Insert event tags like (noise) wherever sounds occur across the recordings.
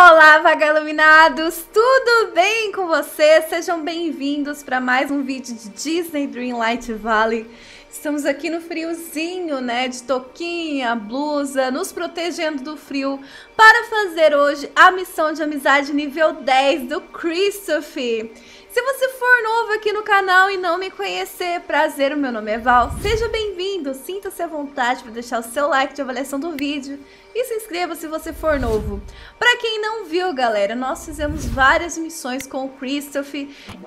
Olá, vagaluminados! Tudo bem com vocês? Sejam bem-vindos para mais um vídeo de Disney Dreamlight Valley. Estamos aqui no friozinho, né, de toquinha, blusa, nos protegendo do frio, para fazer hoje a missão de amizade nível 10 do Christopher. Se você for novo aqui no canal e não me conhecer, prazer, meu nome é Val. Seja bem-vindo, sinta-se à vontade para deixar o seu like de avaliação do vídeo e se inscreva se você for novo. Para quem não viu, galera, nós fizemos várias missões com o Christoph,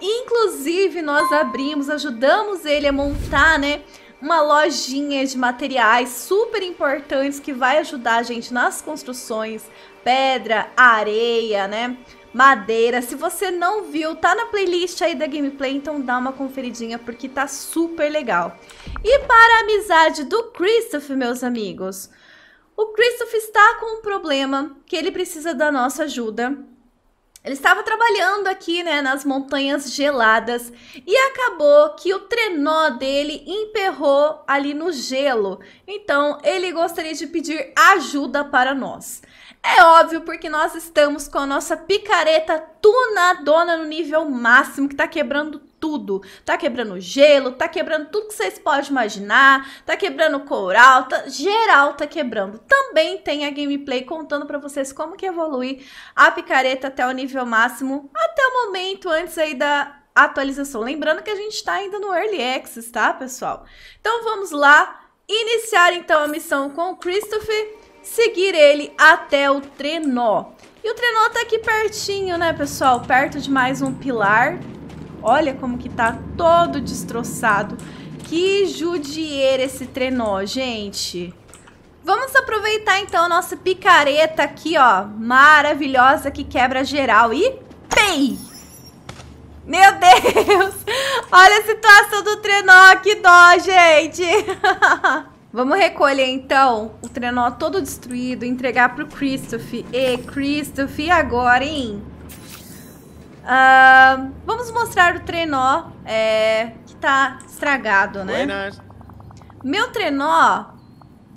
inclusive nós abrimos, ajudamos ele a montar, né, uma lojinha de materiais super importantes que vai ajudar a gente nas construções, pedra, areia, né? madeira. Se você não viu, tá na playlist aí da gameplay, então dá uma conferidinha porque tá super legal. E para a amizade do Christoph, meus amigos, o Christoph está com um problema que ele precisa da nossa ajuda. Ele estava trabalhando aqui, né, nas montanhas geladas e acabou que o trenó dele emperrou ali no gelo. Então, ele gostaria de pedir ajuda para nós. É óbvio porque nós estamos com a nossa picareta tunadona no nível máximo que tá quebrando tudo. Tá quebrando gelo, tá quebrando tudo que vocês podem imaginar, tá quebrando coral, tá, geral tá quebrando. Também tem a gameplay contando para vocês como que evolui a picareta até o nível máximo, até o momento antes aí da atualização. Lembrando que a gente tá ainda no Early Access, tá, pessoal? Então vamos lá iniciar então a missão com o Christopher seguir ele até o trenó. E o trenó tá aqui pertinho, né, pessoal? Perto de mais um pilar. Olha como que tá todo destroçado. Que judieira esse trenó, gente. Vamos aproveitar, então, a nossa picareta aqui, ó. Maravilhosa, que quebra geral. E pei! Meu Deus! (laughs) Olha a situação do trenó, que dó, gente! (laughs) Vamos recolher então o trenó todo destruído, entregar pro Christoph. E Christoph, e agora, hein? Uh, vamos mostrar o trenó é, que tá estragado, né? Buenas. Meu trenó,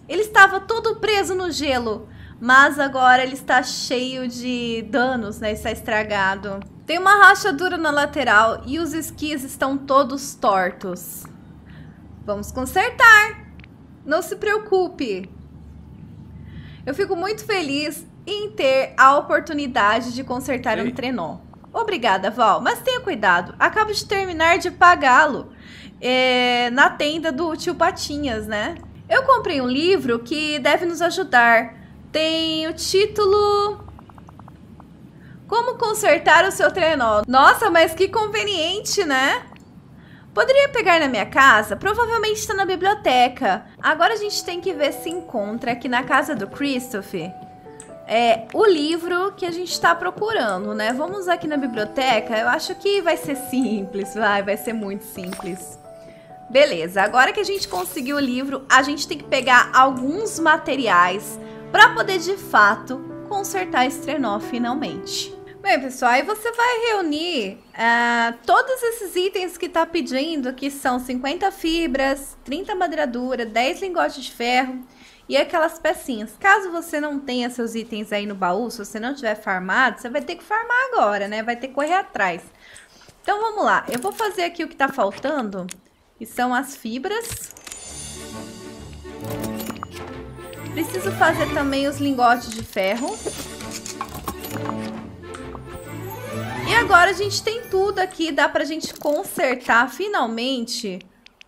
ele estava todo preso no gelo, mas agora ele está cheio de danos, né? Está estragado. Tem uma rachadura na lateral e os esquis estão todos tortos. Vamos consertar. Não se preocupe. Eu fico muito feliz em ter a oportunidade de consertar Ei. um trenó. Obrigada, Val, mas tenha cuidado. Acabo de terminar de pagá-lo é, na tenda do tio Patinhas, né? Eu comprei um livro que deve nos ajudar. Tem o título Como consertar o seu trenó. Nossa, mas que conveniente, né? Poderia pegar na minha casa? Provavelmente está na biblioteca. Agora a gente tem que ver se encontra aqui na casa do Christopher é, o livro que a gente está procurando, né? Vamos aqui na biblioteca. Eu acho que vai ser simples, vai, vai ser muito simples. Beleza, agora que a gente conseguiu o livro, a gente tem que pegar alguns materiais para poder, de fato, consertar esse trenó finalmente. Bem, pessoal, aí você vai reunir uh, todos esses itens que está pedindo, que são 50 fibras, 30 madradura, 10 lingotes de ferro e aquelas pecinhas. Caso você não tenha seus itens aí no baú, se você não tiver farmado, você vai ter que farmar agora, né? Vai ter que correr atrás. Então, vamos lá. Eu vou fazer aqui o que está faltando, que são as fibras. Preciso fazer também os lingotes de ferro. E agora a gente tem tudo aqui, dá pra gente consertar finalmente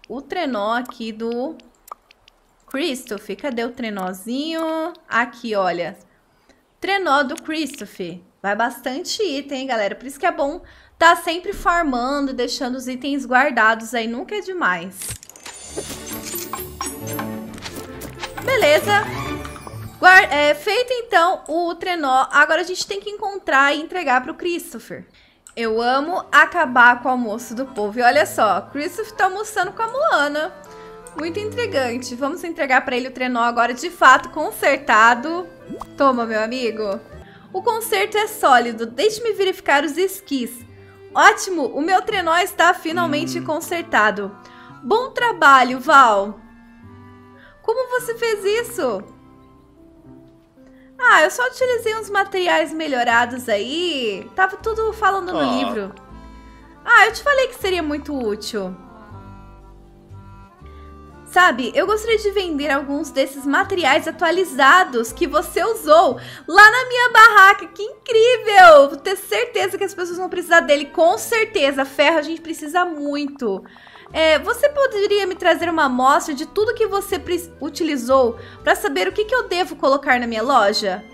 o trenó aqui do Christopher. Cadê o trenózinho? Aqui, olha. Trenó do Christopher. Vai bastante item, hein, galera. Por isso que é bom tá sempre farmando, deixando os itens guardados aí. Nunca é demais. Beleza. é, feito então o trenó, agora a gente tem que encontrar e entregar para o Christopher. Eu amo acabar com o almoço do povo. E olha só, Christoph tá almoçando com a Moana. Muito intrigante. Vamos entregar pra ele o trenó agora, de fato, consertado. Toma, meu amigo. O conserto é sólido. Deixe-me verificar os esquis. Ótimo, o meu trenó está finalmente hum. consertado. Bom trabalho, Val. Como você fez isso? Ah, eu só utilizei uns materiais melhorados aí. Tava tudo falando no oh. livro. Ah, eu te falei que seria muito útil. Sabe, eu gostaria de vender alguns desses materiais atualizados que você usou lá na minha barraca. Que incrível! Vou ter certeza que as pessoas vão precisar dele, com certeza. Ferro a gente precisa muito. É, você poderia me trazer uma amostra de tudo que você utilizou para saber o que, que eu devo colocar na minha loja?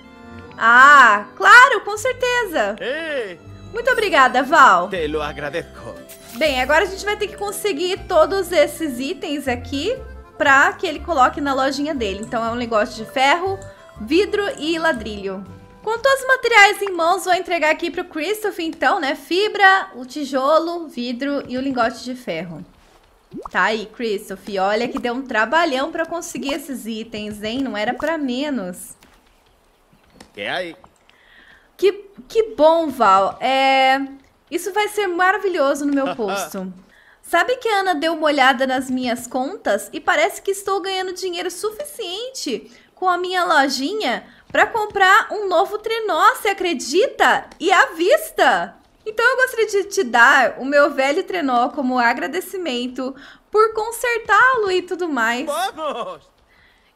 Ah, claro, com certeza. Ei. Muito obrigada, Val. Te lo agradeço. Bem, agora a gente vai ter que conseguir todos esses itens aqui para que ele coloque na lojinha dele. Então é um negócio de ferro, vidro e ladrilho. Com todos os materiais em mãos, vou entregar aqui pro Christopher, então, né? Fibra, o tijolo, vidro e o lingote de ferro. Tá aí, Christoph. Olha que deu um trabalhão pra conseguir esses itens, hein? Não era pra menos. É aí. Que, que bom, Val. É... Isso vai ser maravilhoso no meu (laughs) posto. Sabe que a Ana deu uma olhada nas minhas contas e parece que estou ganhando dinheiro suficiente com a minha lojinha para comprar um novo trenó, você acredita? E à vista! Então eu gostaria de te dar o meu velho trenó como agradecimento por consertá-lo e tudo mais. Vamos!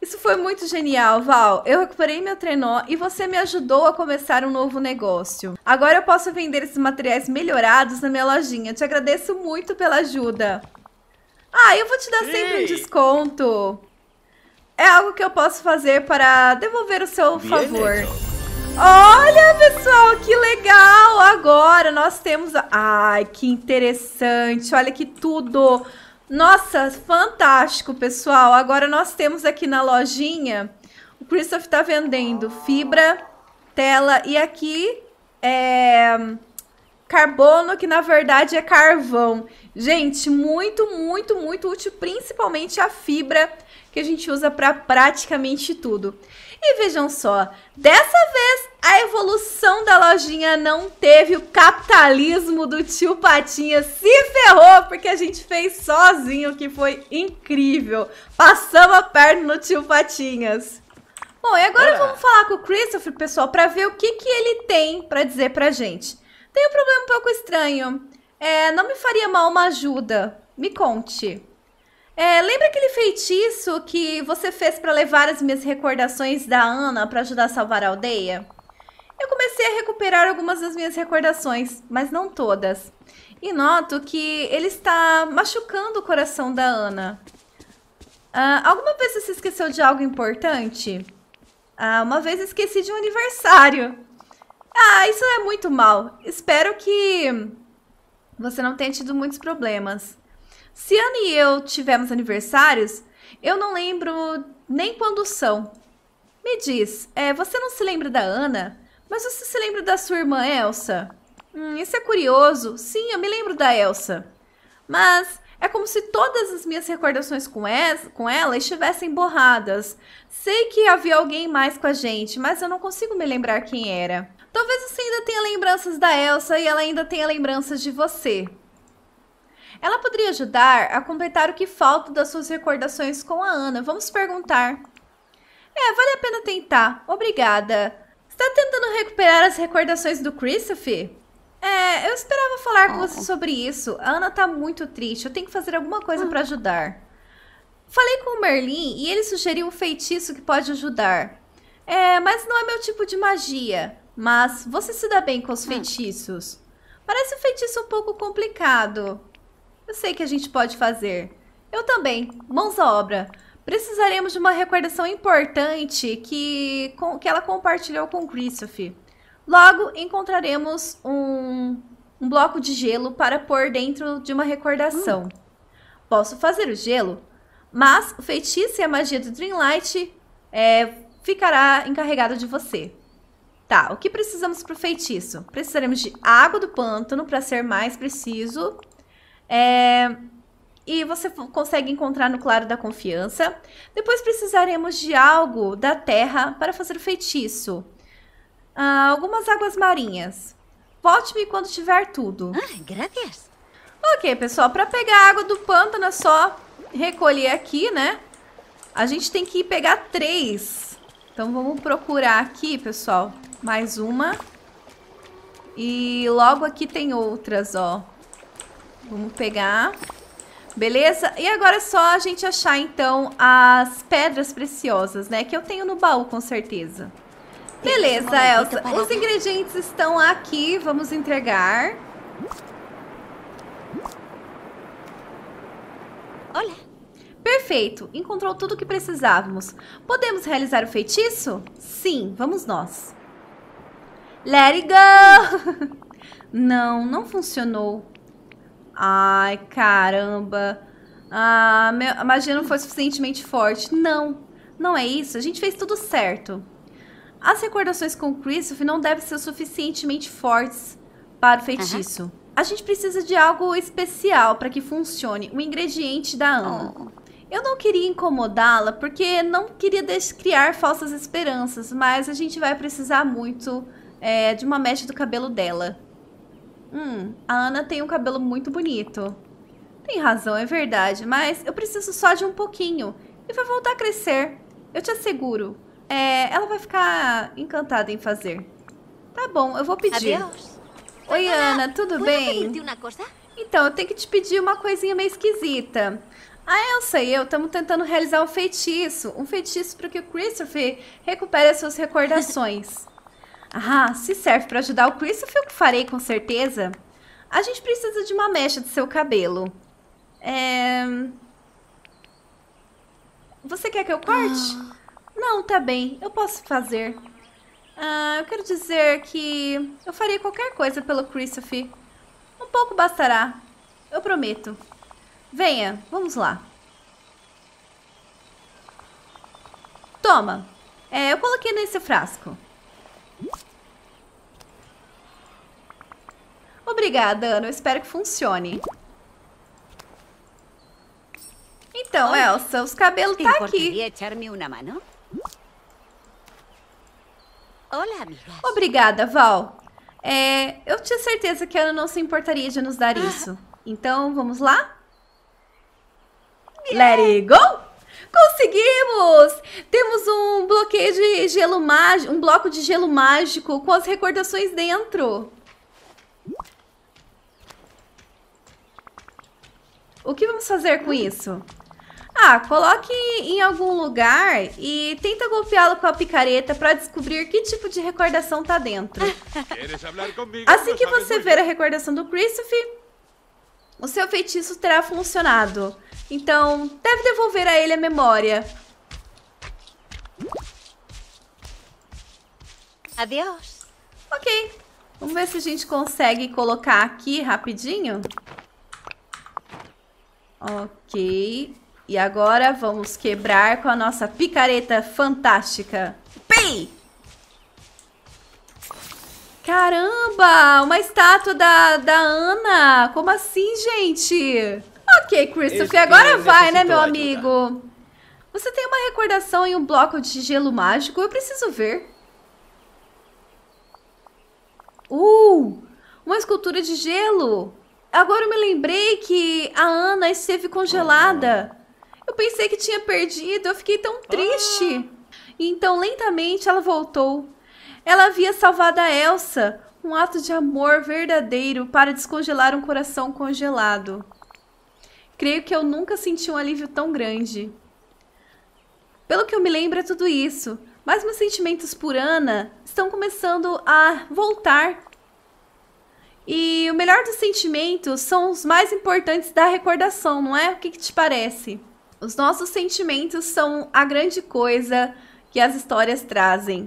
Isso foi muito genial, Val. Eu recuperei meu trenó e você me ajudou a começar um novo negócio. Agora eu posso vender esses materiais melhorados na minha lojinha. Te agradeço muito pela ajuda. Ah, eu vou te dar Sim. sempre um desconto. É algo que eu posso fazer para devolver o seu favor. Bien, então. Olha, pessoal, que legal! Agora nós temos. Ai, que interessante! Olha que tudo! Nossa, fantástico, pessoal! Agora nós temos aqui na lojinha. O Christoph tá vendendo fibra, tela e aqui é carbono, que na verdade é carvão. Gente, muito, muito, muito útil, principalmente a fibra que a gente usa para praticamente tudo. E vejam só, dessa vez a evolução da lojinha não teve o capitalismo do tio Patinha. Se ferrou porque a gente fez sozinho, que foi incrível. Passamos a perna no tio Patinhas. Bom, e agora Olá. vamos falar com o Christopher, pessoal, para ver o que, que ele tem para dizer pra gente. Tem um problema um pouco estranho. É, não me faria mal uma ajuda. Me conte. É, lembra aquele feitiço que você fez para levar as minhas recordações da Ana para ajudar a salvar a aldeia? Eu comecei a recuperar algumas das minhas recordações, mas não todas. E noto que ele está machucando o coração da Ana. Ah, alguma vez você esqueceu de algo importante? Ah, uma vez esqueci de um aniversário. Ah, isso é muito mal. Espero que você não tenha tido muitos problemas. Se Ana e eu tivemos aniversários, eu não lembro nem quando são. Me diz, é, você não se lembra da Ana, mas você se lembra da sua irmã Elsa? Hum, isso é curioso. Sim, eu me lembro da Elsa. Mas é como se todas as minhas recordações com, com ela estivessem borradas. Sei que havia alguém mais com a gente, mas eu não consigo me lembrar quem era. Talvez você ainda tenha lembranças da Elsa e ela ainda tenha lembranças de você. Ela poderia ajudar a completar o que falta das suas recordações com a Ana. Vamos perguntar. É, vale a pena tentar. Obrigada. Está tentando recuperar as recordações do Christopher? É, eu esperava falar com você sobre isso. A Ana tá muito triste. Eu tenho que fazer alguma coisa ah. para ajudar. Falei com o Merlin e ele sugeriu um feitiço que pode ajudar. É, mas não é meu tipo de magia. Mas você se dá bem com os ah. feitiços. Parece um feitiço um pouco complicado. Eu sei que a gente pode fazer. Eu também. Mãos à obra. Precisaremos de uma recordação importante que, com, que ela compartilhou com Christopher. Logo encontraremos um, um, bloco de gelo para pôr dentro de uma recordação. Hum. Posso fazer o gelo, mas o feitiço e a magia do Dreamlight é, ficará encarregado de você. Tá, o que precisamos para o feitiço? Precisaremos de água do pântano, para ser mais preciso, é, e você consegue encontrar no claro da confiança. Depois precisaremos de algo da terra para fazer o feitiço. Ah, algumas águas marinhas. Volte-me quando tiver tudo. Ah, graças. Ok, pessoal, para pegar a água do pântano é só recolher aqui, né? A gente tem que pegar três. Então vamos procurar aqui, pessoal, mais uma. E logo aqui tem outras, ó. Vamos pegar. Beleza? E agora é só a gente achar, então, as pedras preciosas, né? Que eu tenho no baú, com certeza. Beleza, Elsa. Os ingredientes estão aqui. Vamos entregar. Olha. Perfeito. Encontrou tudo o que precisávamos. Podemos realizar o feitiço? Sim, vamos nós. Let it go! (laughs) Não, não funcionou. Ai, caramba. Ah, meu, a magia não foi suficientemente forte. Não, não é isso. A gente fez tudo certo. As recordações com Christoph não devem ser suficientemente fortes para o feitiço. Uhum. A gente precisa de algo especial para que funcione. O um ingrediente da Ana. Oh. Eu não queria incomodá-la porque não queria criar falsas esperanças, mas a gente vai precisar muito é, de uma mecha do cabelo dela. Hum, a Ana tem um cabelo muito bonito. Tem razão, é verdade, mas eu preciso só de um pouquinho. E vai voltar a crescer. Eu te asseguro. É, ela vai ficar encantada em fazer. Tá bom, eu vou pedir. Adeus. Oi, Ana, tudo bem? Então, eu tenho que te pedir uma coisinha meio esquisita. A ah, Elsa e eu estamos tentando realizar um feitiço. Um feitiço para que o Christopher recupere as suas recordações. (laughs) Ah, se serve para ajudar o Christopher, eu farei com certeza. A gente precisa de uma mecha do seu cabelo. É... Você quer que eu corte? Ah. Não, tá bem. Eu posso fazer. Ah, eu quero dizer que eu farei qualquer coisa pelo Christopher. Um pouco bastará. Eu prometo. Venha, vamos lá. Toma. É, eu coloquei nesse frasco. obrigada, Ana. Eu espero que funcione. Então, Oi. Elsa, os cabelos tá aqui. uma mano? Olá, amigas. Obrigada, Val. É, eu tinha certeza que a Ana não se importaria de nos dar ah. isso. Então, vamos lá? Yeah. Let it go! Conseguimos! Temos um bloqueio de gelo mágico, um bloco de gelo mágico com as recordações dentro. O que vamos fazer com isso? Ah, coloque em algum lugar e tenta golpeá-lo com a picareta para descobrir que tipo de recordação tá dentro. assim que você ver a recordação do Christopher, o seu feitiço terá funcionado. Então, deve devolver a ele a memória. Adeus. Ok. Vamos ver se a gente consegue colocar aqui rapidinho. Ok. E agora vamos quebrar com a nossa picareta fantástica. Pei! Caramba! Uma estátua da, da Ana! Como assim, gente? Ok, Christopher, agora vai, né, meu tá? amigo? Você tem uma recordação em um bloco de gelo mágico? Eu preciso ver. Uh! Uma escultura de gelo! Agora eu me lembrei que a Ana esteve congelada. Ah. Eu pensei que tinha perdido, eu fiquei tão ah. triste. então, lentamente, ela voltou. Ela havia salvado a Elsa, um ato de amor verdadeiro para descongelar um coração congelado. Creio que eu nunca senti um alívio tão grande. Pelo que eu me lembro, é tudo isso, mas meus sentimentos por Ana estão começando a voltar e o melhor dos sentimentos são os mais importantes da recordação, não é? O que, que te parece? Os nossos sentimentos são a grande coisa que as histórias trazem.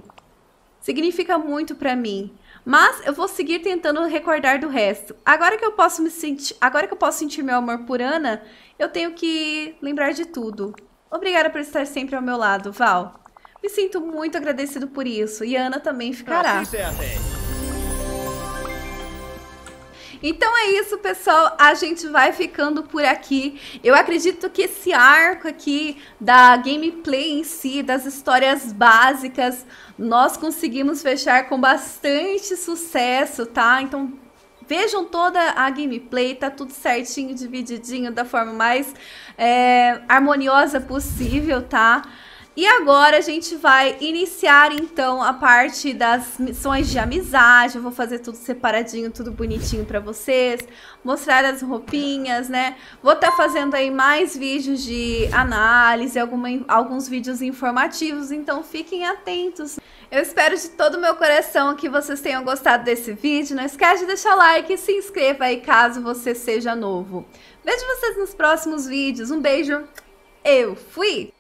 Significa muito para mim. Mas eu vou seguir tentando recordar do resto. Agora que eu posso me sentir, agora que eu posso sentir meu amor por Ana, eu tenho que lembrar de tudo. Obrigada por estar sempre ao meu lado, Val. Me sinto muito agradecido por isso e Ana também ficará. Assim é então é isso, pessoal. A gente vai ficando por aqui. Eu acredito que esse arco aqui da gameplay em si, das histórias básicas, nós conseguimos fechar com bastante sucesso, tá? Então vejam toda a gameplay, tá tudo certinho, divididinho, da forma mais é, harmoniosa possível, tá? E agora a gente vai iniciar então a parte das missões de amizade. Eu vou fazer tudo separadinho, tudo bonitinho para vocês, mostrar as roupinhas, né? Vou estar tá fazendo aí mais vídeos de análise, alguma, alguns vídeos informativos, então fiquem atentos. Eu espero de todo o meu coração que vocês tenham gostado desse vídeo. Não esquece de deixar o like e se inscreva aí caso você seja novo. Vejo vocês nos próximos vídeos. Um beijo. Eu fui!